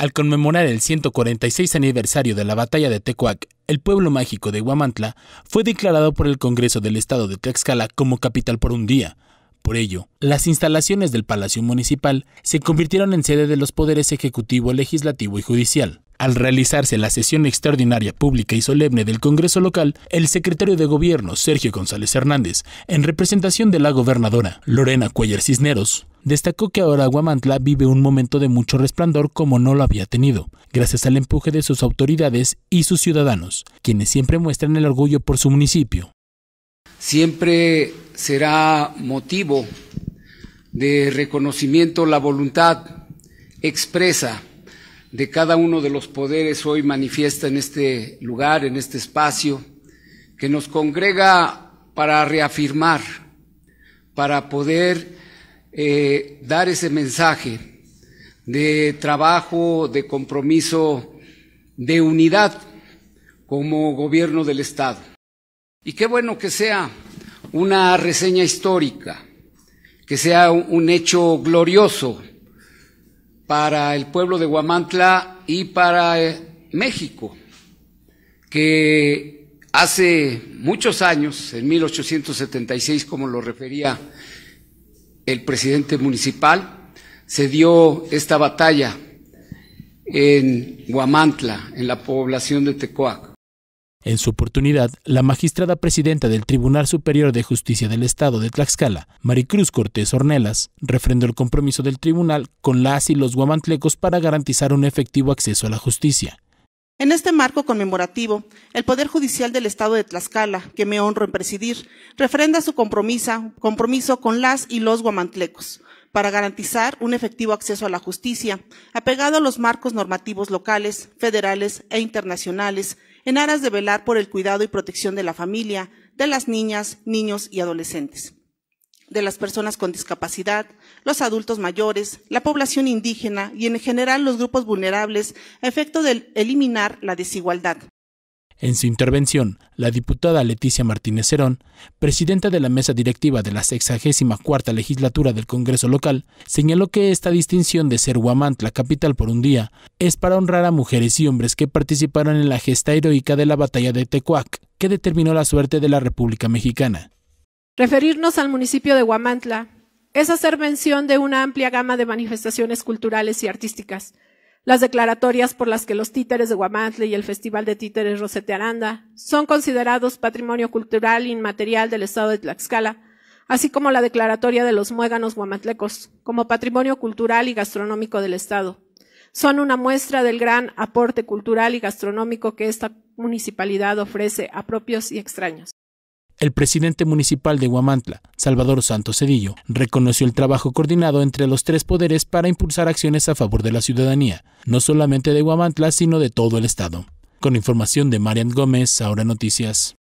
Al conmemorar el 146 aniversario de la batalla de Tecuac, el pueblo mágico de Huamantla fue declarado por el Congreso del Estado de Tlaxcala como capital por un día. Por ello, las instalaciones del Palacio Municipal se convirtieron en sede de los poderes ejecutivo, legislativo y judicial. Al realizarse la sesión extraordinaria pública y solemne del Congreso local, el secretario de Gobierno, Sergio González Hernández, en representación de la gobernadora Lorena Cuellar Cisneros, Destacó que ahora Guamantla vive un momento de mucho resplandor como no lo había tenido, gracias al empuje de sus autoridades y sus ciudadanos, quienes siempre muestran el orgullo por su municipio. Siempre será motivo de reconocimiento la voluntad expresa de cada uno de los poderes hoy manifiesta en este lugar, en este espacio, que nos congrega para reafirmar, para poder eh, dar ese mensaje de trabajo, de compromiso, de unidad como gobierno del Estado. Y qué bueno que sea una reseña histórica, que sea un hecho glorioso para el pueblo de Guamantla y para eh, México, que hace muchos años, en 1876, como lo refería el presidente municipal, se dio esta batalla en Guamantla, en la población de Tecuac En su oportunidad, la magistrada presidenta del Tribunal Superior de Justicia del Estado de Tlaxcala, Maricruz Cortés Ornelas, refrendó el compromiso del tribunal con las y los guamantlecos para garantizar un efectivo acceso a la justicia. En este marco conmemorativo, el Poder Judicial del Estado de Tlaxcala, que me honro en presidir, refrenda su compromiso con las y los guamantlecos para garantizar un efectivo acceso a la justicia, apegado a los marcos normativos locales, federales e internacionales, en aras de velar por el cuidado y protección de la familia, de las niñas, niños y adolescentes de las personas con discapacidad, los adultos mayores, la población indígena y en general los grupos vulnerables a efecto de eliminar la desigualdad. En su intervención, la diputada Leticia Martínez Cerón, presidenta de la mesa directiva de la 64 legislatura del Congreso local, señaló que esta distinción de ser la capital por un día es para honrar a mujeres y hombres que participaron en la gesta heroica de la batalla de Tecuac, que determinó la suerte de la República Mexicana. Referirnos al municipio de Guamantla es hacer mención de una amplia gama de manifestaciones culturales y artísticas. Las declaratorias por las que los títeres de Huamantla y el Festival de Títeres Rosete Aranda son considerados patrimonio cultural inmaterial del estado de Tlaxcala, así como la declaratoria de los muéganos guamantlecos como patrimonio cultural y gastronómico del estado. Son una muestra del gran aporte cultural y gastronómico que esta municipalidad ofrece a propios y extraños. El presidente municipal de Huamantla, Salvador Santos Cedillo, reconoció el trabajo coordinado entre los tres poderes para impulsar acciones a favor de la ciudadanía, no solamente de Huamantla, sino de todo el Estado. Con información de Marian Gómez, ahora noticias.